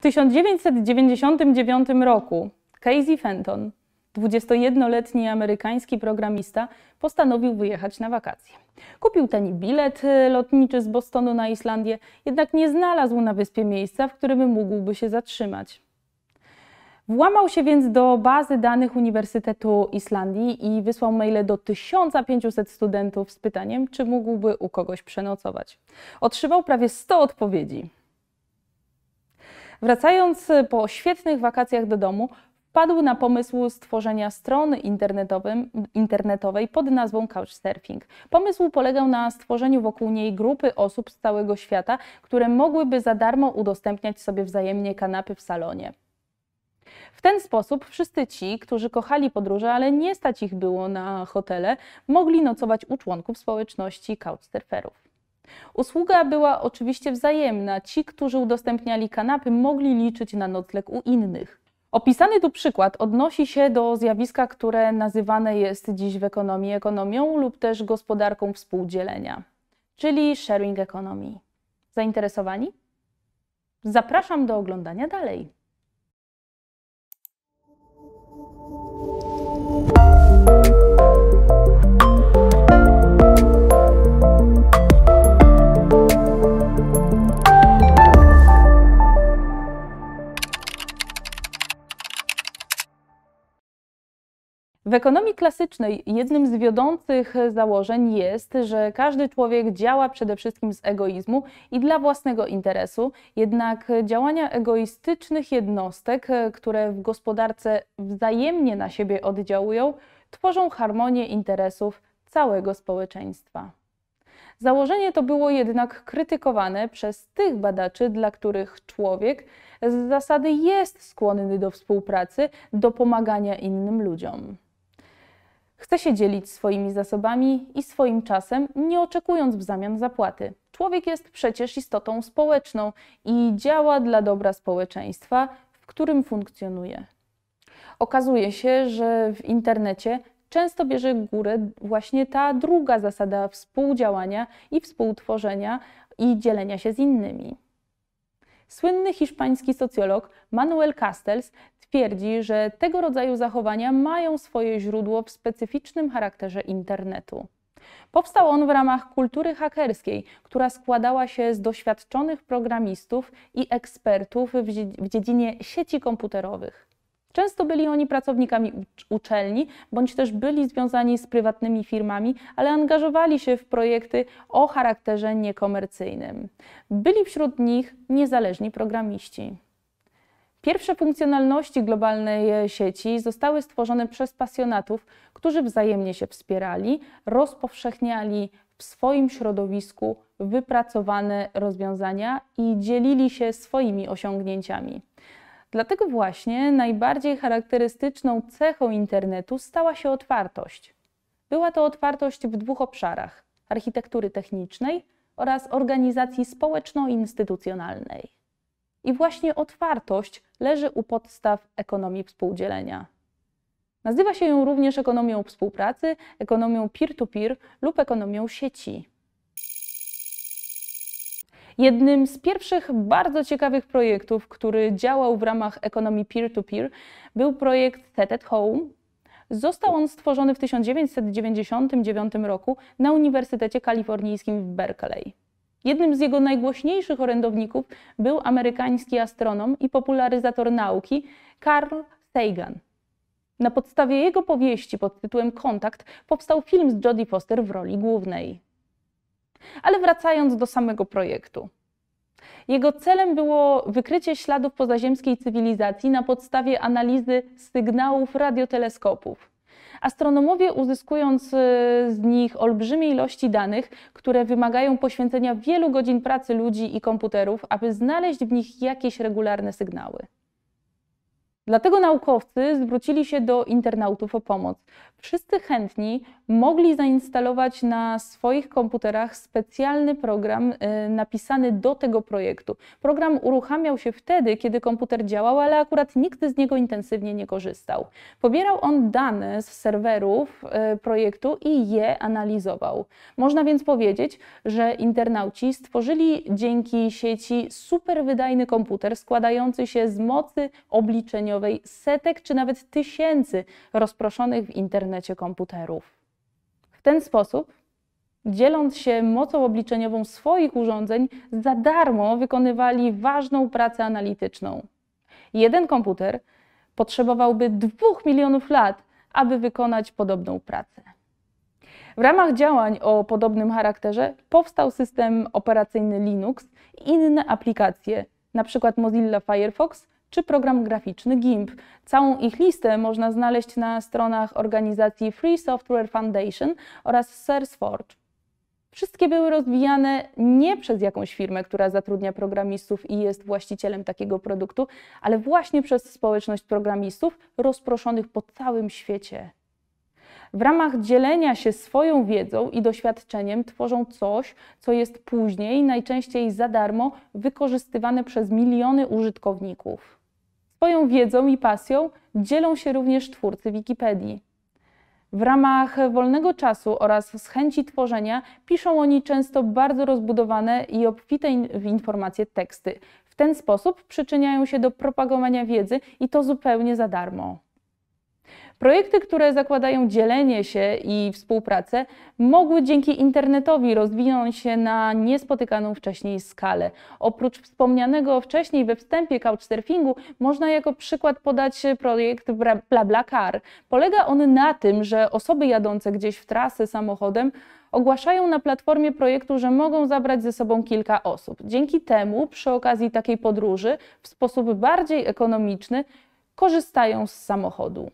W 1999 roku Casey Fenton, 21-letni amerykański programista, postanowił wyjechać na wakacje. Kupił ten bilet y, lotniczy z Bostonu na Islandię, jednak nie znalazł na wyspie miejsca, w którym mógłby się zatrzymać. Włamał się więc do bazy danych Uniwersytetu Islandii i wysłał maile do 1500 studentów z pytaniem, czy mógłby u kogoś przenocować. Otrzymał prawie 100 odpowiedzi. Wracając y, po świetnych wakacjach do domu, padł na pomysł stworzenia strony internetowej pod nazwą Couchsurfing. Pomysł polegał na stworzeniu wokół niej grupy osób z całego świata, które mogłyby za darmo udostępniać sobie wzajemnie kanapy w salonie. W ten sposób wszyscy ci, którzy kochali podróże, ale nie stać ich było na hotele, mogli nocować u członków społeczności couchsurferów. Usługa była oczywiście wzajemna. Ci, którzy udostępniali kanapy, mogli liczyć na nocleg u innych. Opisany tu przykład odnosi się do zjawiska, które nazywane jest dziś w ekonomii ekonomią lub też gospodarką współdzielenia, czyli sharing economy. Zainteresowani? Zapraszam do oglądania dalej. W ekonomii klasycznej jednym z wiodących założeń jest, że każdy człowiek działa przede wszystkim z egoizmu i dla własnego interesu, jednak działania egoistycznych jednostek, które w gospodarce wzajemnie na siebie oddziałują, tworzą harmonię interesów całego społeczeństwa. Założenie to było jednak krytykowane przez tych badaczy, dla których człowiek z zasady jest skłonny do współpracy, do pomagania innym ludziom. Chce się dzielić swoimi zasobami i swoim czasem, nie oczekując w zamian zapłaty. Człowiek jest przecież istotą społeczną i działa dla dobra społeczeństwa, w którym funkcjonuje. Okazuje się, że w internecie często bierze górę właśnie ta druga zasada współdziałania i współtworzenia i dzielenia się z innymi. Słynny hiszpański socjolog Manuel Castells twierdzi, że tego rodzaju zachowania mają swoje źródło w specyficznym charakterze internetu. Powstał on w ramach kultury hakerskiej, która składała się z doświadczonych programistów i ekspertów w dziedzinie sieci komputerowych. Często byli oni pracownikami uczelni, bądź też byli związani z prywatnymi firmami, ale angażowali się w projekty o charakterze niekomercyjnym. Byli wśród nich niezależni programiści. Pierwsze funkcjonalności globalnej e, sieci zostały stworzone przez pasjonatów, którzy wzajemnie się wspierali, rozpowszechniali w swoim środowisku wypracowane rozwiązania i dzielili się swoimi osiągnięciami. Dlatego właśnie najbardziej charakterystyczną cechą internetu stała się otwartość. Była to otwartość w dwóch obszarach: architektury technicznej oraz organizacji społeczno-instytucjonalnej. I właśnie otwartość leży u podstaw ekonomii współdzielenia. Nazywa się ją również ekonomią współpracy, ekonomią peer-to-peer -peer lub ekonomią sieci. Jednym z pierwszych bardzo ciekawych projektów, który działał w ramach ekonomii peer-to-peer, był projekt Set at Home. Został on stworzony w 1999 roku na Uniwersytecie Kalifornijskim w Berkeley. Jednym z jego najgłośniejszych orędowników był amerykański astronom i popularyzator nauki Carl Sagan. Na podstawie jego powieści pod tytułem Kontakt powstał film z Jodie Foster w roli głównej. Ale wracając do samego projektu. Jego celem było wykrycie śladów pozaziemskiej cywilizacji na podstawie analizy sygnałów radioteleskopów. Astronomowie, uzyskując y, z nich olbrzymie ilości danych, które wymagają poświęcenia wielu godzin pracy ludzi i komputerów, aby znaleźć w nich jakieś regularne sygnały. Dlatego naukowcy zwrócili się do internautów o pomoc. Wszyscy chętni mogli zainstalować na swoich komputerach specjalny program y, napisany do tego projektu. Program uruchamiał się wtedy, kiedy komputer działał, ale akurat nikt z niego intensywnie nie korzystał. Pobierał on dane z serwerów y, projektu i je analizował. Można więc powiedzieć, że internauci stworzyli dzięki sieci super wydajny komputer składający się z mocy obliczeniowej setek czy nawet tysięcy rozproszonych w internecie komputerów. W ten sposób, dzieląc się mocą obliczeniową swoich urządzeń, za darmo wykonywali ważną pracę analityczną. Jeden komputer potrzebowałby dwóch milionów lat, aby wykonać podobną pracę. W ramach działań o podobnym charakterze powstał system operacyjny Linux i inne aplikacje, np. Mozilla Firefox czy program graficzny GIMP. Całą ich listę można znaleźć na stronach organizacji Free Software Foundation oraz SourceForge. Wszystkie były rozwijane nie przez jakąś firmę, która zatrudnia programistów i jest właścicielem takiego produktu, ale właśnie przez społeczność programistów rozproszonych po całym świecie. W ramach dzielenia się swoją wiedzą i doświadczeniem tworzą coś, co jest później najczęściej za darmo wykorzystywane przez miliony użytkowników. Swoją wiedzą i pasją dzielą się również twórcy Wikipedii. W ramach wolnego czasu oraz z chęci tworzenia piszą oni często bardzo rozbudowane i obfite w informacje teksty. W ten sposób przyczyniają się do propagowania wiedzy i to zupełnie za darmo. Projekty, które zakładają dzielenie się i współpracę, mogły dzięki internetowi rozwinąć się na niespotykaną wcześniej skalę. Oprócz wspomnianego wcześniej we wstępie couchsurfingu, można jako przykład podać projekt BlaBlaCar. Polega on na tym, że osoby jadące gdzieś w trasę samochodem ogłaszają na platformie projektu, że mogą zabrać ze sobą kilka osób. Dzięki temu przy okazji takiej podróży w sposób bardziej ekonomiczny korzystają z samochodu.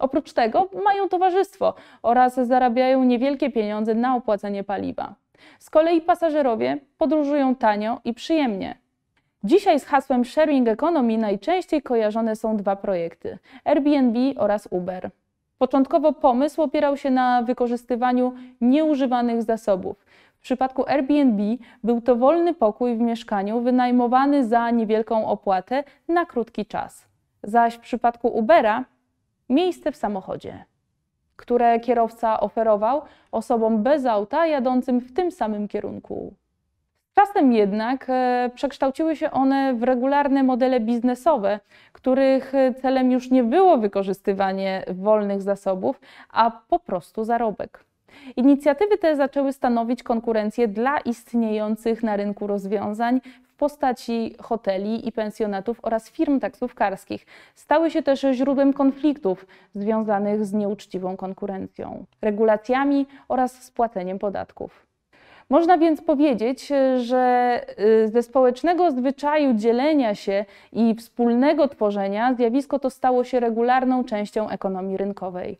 Oprócz tego mają towarzystwo oraz zarabiają niewielkie pieniądze na opłacenie paliwa. Z kolei pasażerowie podróżują tanio i przyjemnie. Dzisiaj z hasłem Sharing Economy najczęściej kojarzone są dwa projekty: Airbnb oraz Uber. Początkowo pomysł opierał się na wykorzystywaniu nieużywanych zasobów. W przypadku Airbnb był to wolny pokój w mieszkaniu wynajmowany za niewielką opłatę na krótki czas. Zaś w przypadku Ubera miejsce w samochodzie, które kierowca oferował osobom bez auta jadącym w tym samym kierunku. Czasem jednak e, przekształciły się one w regularne modele biznesowe, których celem już nie było wykorzystywanie wolnych zasobów, a po prostu zarobek. Inicjatywy te zaczęły stanowić konkurencję dla istniejących na rynku rozwiązań postaci hoteli i pensjonatów oraz firm taksówkarskich. Stały się też źródłem konfliktów związanych z nieuczciwą konkurencją, regulacjami oraz spłaceniem podatków. Można więc powiedzieć, że y, ze społecznego zwyczaju dzielenia się i wspólnego tworzenia zjawisko to stało się regularną częścią ekonomii rynkowej.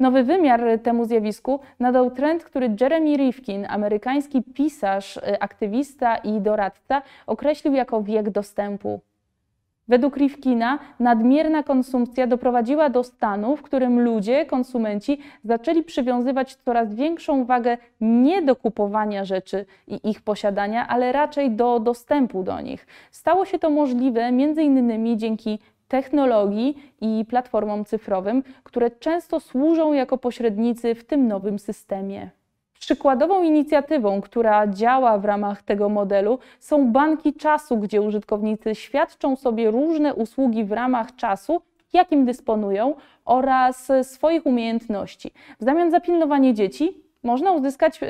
Nowy wymiar temu zjawisku nadał trend, który Jeremy Rifkin, amerykański pisarz, y, aktywista i doradca, określił jako wiek dostępu. Według Rifkina nadmierna konsumpcja doprowadziła do stanu, w którym ludzie, konsumenci, zaczęli przywiązywać coraz większą wagę nie do kupowania rzeczy i ich posiadania, ale raczej do dostępu do nich. Stało się to możliwe m.in. dzięki technologii i platformom cyfrowym, które często służą jako pośrednicy w tym nowym systemie. Przykładową inicjatywą, która działa w ramach tego modelu, są banki czasu, gdzie użytkownicy świadczą sobie różne usługi w ramach czasu, jakim dysponują oraz swoich umiejętności. W zamian za pilnowanie dzieci można uzyskać yy,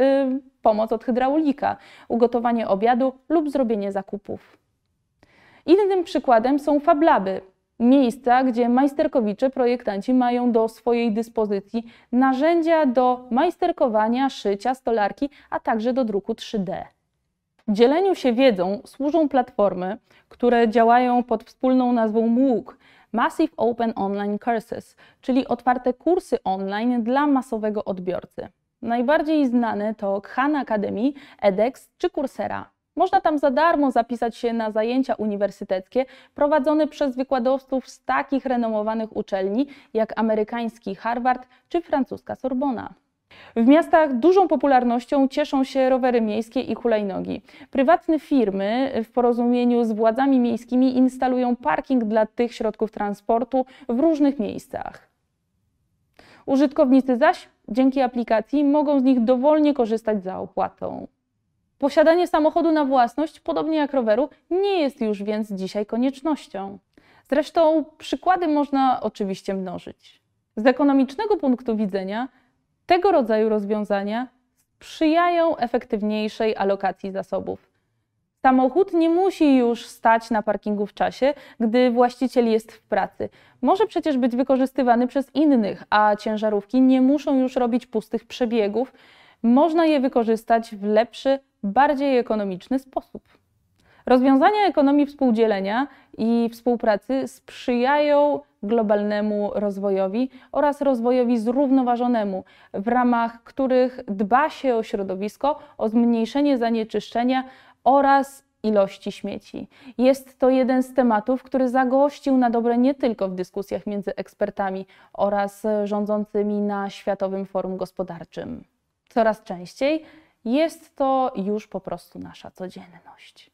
pomoc od hydraulika, ugotowanie obiadu lub zrobienie zakupów. Innym przykładem są fablaby, miejsca, gdzie majsterkowicze, projektanci mają do swojej dyspozycji narzędzia do majsterkowania, szycia, stolarki, a także do druku 3D. Dzieleniu się wiedzą służą platformy, które działają pod wspólną nazwą MOOC, Massive Open Online Courses, czyli otwarte kursy online dla masowego odbiorcy. Najbardziej znane to Khan Academy, edX czy Coursera. Można tam za darmo zapisać się na zajęcia uniwersyteckie prowadzone przez wykładowców z takich renomowanych uczelni jak amerykański Harvard czy francuska Sorbona. W miastach dużą popularnością cieszą się rowery miejskie i hulajnogi. Prywatne firmy w porozumieniu z władzami miejskimi instalują parking dla tych środków transportu w różnych miejscach. Użytkownicy zaś dzięki aplikacji mogą z nich dowolnie korzystać za opłatą. Posiadanie samochodu na własność, podobnie jak roweru, nie jest już więc dzisiaj koniecznością. Zresztą przykłady można oczywiście mnożyć. Z ekonomicznego punktu widzenia tego rodzaju rozwiązania sprzyjają efektywniejszej alokacji zasobów. Samochód nie musi już stać na parkingu w czasie, gdy właściciel jest w pracy. Może przecież być wykorzystywany przez innych, a ciężarówki nie muszą już robić pustych przebiegów, można je wykorzystać w lepszy, bardziej ekonomiczny sposób. Rozwiązania ekonomii współdzielenia i współpracy sprzyjają globalnemu rozwojowi oraz rozwojowi zrównoważonemu, w ramach których dba się o środowisko, o zmniejszenie zanieczyszczenia oraz ilości śmieci. Jest to jeden z tematów, który zagościł na dobre nie tylko w dyskusjach między ekspertami oraz rządzącymi na Światowym Forum Gospodarczym coraz częściej, jest to już po prostu nasza codzienność.